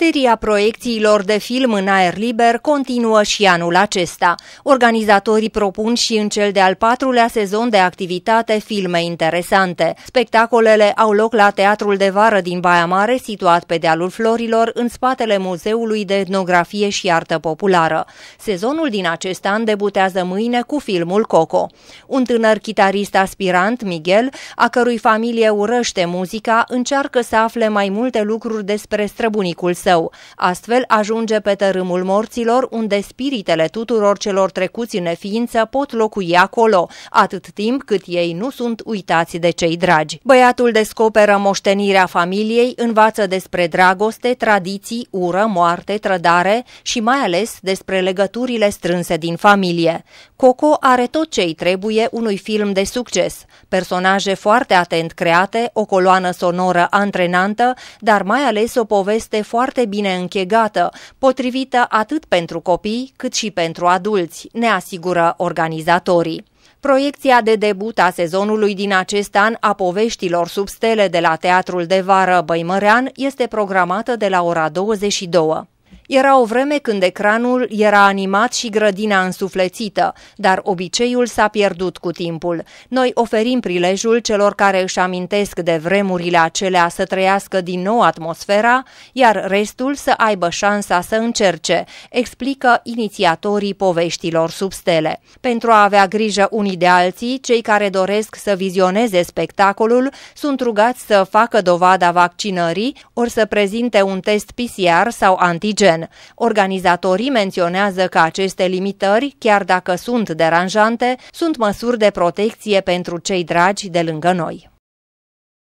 Seria proiecțiilor de film în aer liber continuă și anul acesta. Organizatorii propun și în cel de-al patrulea sezon de activitate filme interesante. Spectacolele au loc la Teatrul de Vară din Baia Mare, situat pe dealul Florilor, în spatele Muzeului de Etnografie și Artă Populară. Sezonul din acest an debutează mâine cu filmul Coco. Un tânăr chitarist aspirant, Miguel, a cărui familie urăște muzica, încearcă să afle mai multe lucruri despre străbunicul său său. Astfel ajunge pe tărâmul morților, unde spiritele tuturor celor trecuți în neființă pot locui acolo, atât timp cât ei nu sunt uitați de cei dragi. Băiatul descoperă moștenirea familiei, învață despre dragoste, tradiții, ură, moarte, trădare și mai ales despre legăturile strânse din familie. Coco are tot ce-i trebuie unui film de succes. Personaje foarte atent create, o coloană sonoră antrenantă, dar mai ales o poveste foarte foarte bine închegată, potrivită atât pentru copii cât și pentru adulți, ne asigură organizatorii. Proiecția de debut a sezonului din acest an a poveștilor sub stele de la Teatrul de Vară Băimărean este programată de la ora 22. Era o vreme când ecranul era animat și grădina însuflețită, dar obiceiul s-a pierdut cu timpul. Noi oferim prilejul celor care își amintesc de vremurile acelea să trăiască din nou atmosfera, iar restul să aibă șansa să încerce, explică inițiatorii poveștilor sub stele. Pentru a avea grijă unii de alții, cei care doresc să vizioneze spectacolul sunt rugați să facă dovada vaccinării, ori să prezinte un test PCR sau antigen termen. Organizatorii menționează că aceste limitări, chiar dacă sunt deranjante, sunt măsuri de protecție pentru cei dragi de lângă noi.